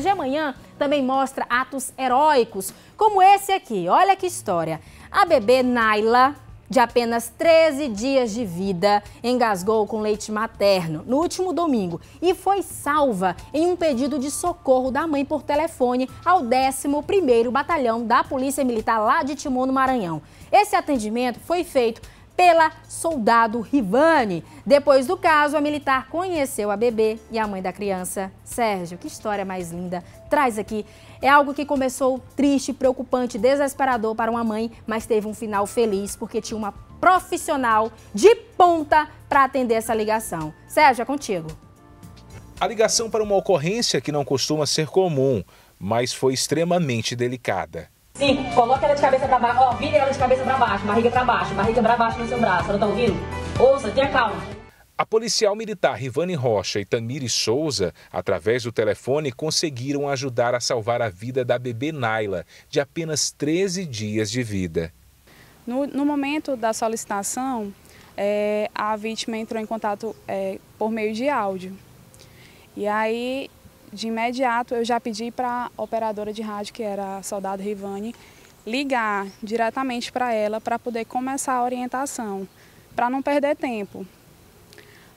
de amanhã também mostra atos heróicos, como esse aqui. Olha que história. A bebê Naila, de apenas 13 dias de vida, engasgou com leite materno no último domingo e foi salva em um pedido de socorro da mãe por telefone ao 11º Batalhão da Polícia Militar lá de Timon, no Maranhão. Esse atendimento foi feito pela soldado Rivani. Depois do caso, a militar conheceu a bebê e a mãe da criança. Sérgio, que história mais linda traz aqui. É algo que começou triste, preocupante, desesperador para uma mãe, mas teve um final feliz porque tinha uma profissional de ponta para atender essa ligação. Sérgio, é contigo. A ligação para uma ocorrência que não costuma ser comum, mas foi extremamente delicada. Cinco, coloca ela de cabeça pra baixo, ó, vira ela de cabeça pra baixo, barriga pra baixo, barriga pra baixo no seu braço, ela tá ouvindo? Ouça, tenha calma. A policial militar Rivane Rocha e Tamires Souza, através do telefone, conseguiram ajudar a salvar a vida da bebê Naila, de apenas 13 dias de vida. No, no momento da solicitação, é, a vítima entrou em contato é, por meio de áudio. E aí de imediato eu já pedi para a operadora de rádio, que era a soldado Rivani, ligar diretamente para ela para poder começar a orientação, para não perder tempo.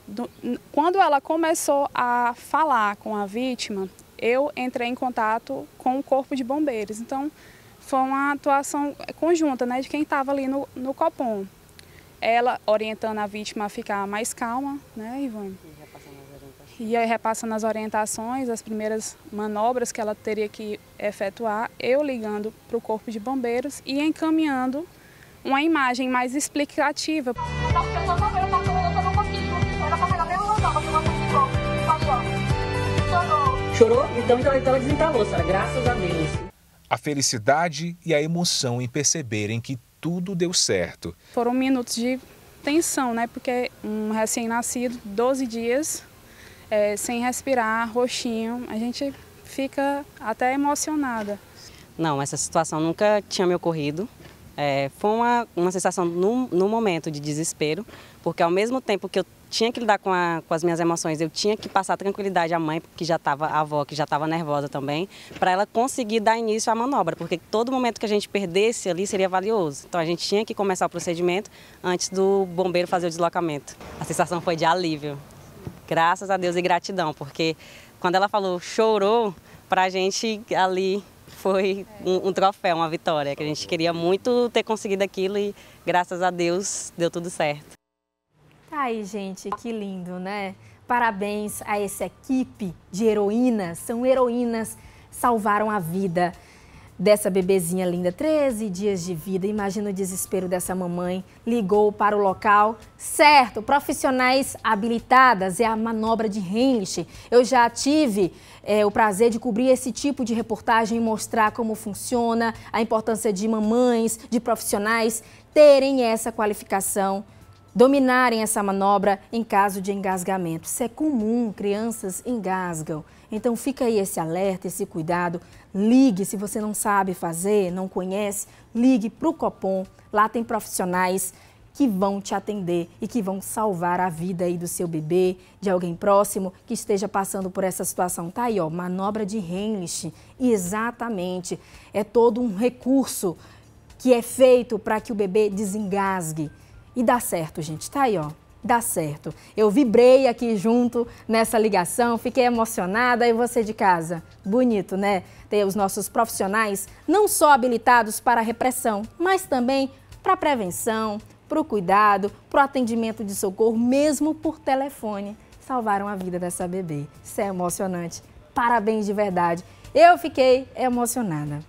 Do, quando ela começou a falar com a vítima, eu entrei em contato com o Corpo de Bombeiros. Então, foi uma atuação conjunta né, de quem estava ali no, no Copom. Ela orientando a vítima a ficar mais calma, né, Ivone? e aí repassando as orientações, as primeiras manobras que ela teria que efetuar, eu ligando para o Corpo de Bombeiros e encaminhando uma imagem mais explicativa. Chorou? Então, então, então ela desentalou, senhora. Graças a Deus. A felicidade e a emoção em perceberem que tudo deu certo. Foram minutos de tensão, né? Porque um recém-nascido, 12 dias, é, sem respirar, roxinho, a gente fica até emocionada. Não, essa situação nunca tinha me ocorrido. É, foi uma, uma sensação no, no momento de desespero, porque ao mesmo tempo que eu tinha que lidar com, a, com, as minhas emoções, eu tinha que passar tranquilidade à mãe, que já estava a avó, que já estava nervosa também, para ela conseguir dar início à manobra, porque todo momento que a gente perdesse ali seria valioso. Então a gente tinha que começar o procedimento antes do bombeiro fazer o deslocamento. A sensação foi de alívio. Graças a Deus e gratidão, porque quando ela falou chorou, para a gente ali foi um, um, troféu, uma vitória, que a gente queria muito ter conseguido aquilo e graças a Deus deu tudo certo. Tá aí, gente, que lindo, né? Parabéns a essa equipe de heroínas, são heroínas, salvaram a vida dessa bebezinha linda, 13 dias de vida. Imagina o desespero dessa mamãe. Ligou para o local. Certo, profissionais habilitadas é a manobra de Heinrich. Eu já tive é, o prazer de cobrir esse tipo de reportagem e mostrar como funciona, a importância de mamães, de profissionais terem essa qualificação dominarem essa manobra em caso de engasgamento. Isso é comum, crianças engasgam. Então fica aí esse alerta, esse cuidado. Ligue se você não sabe fazer, não conhece, ligue para o Copom. Lá tem profissionais que vão te atender e que vão salvar a vida aí do seu bebê, de alguém próximo que esteja passando por essa situação. Tá aí, ó, manobra de Heimlich. Exatamente. É todo um recurso que é feito para que o bebê desengasgue. E dá certo, gente. Tá aí, ó. Dá certo. Eu vibrei aqui junto nessa ligação, fiquei emocionada. E você de casa? Bonito, né? Ter os nossos profissionais não só habilitados para a repressão, mas também para a prevenção, para o cuidado, para o atendimento de socorro, mesmo por telefone. Salvaram a vida dessa bebê. Isso é emocionante. Parabéns de verdade. Eu fiquei emocionada.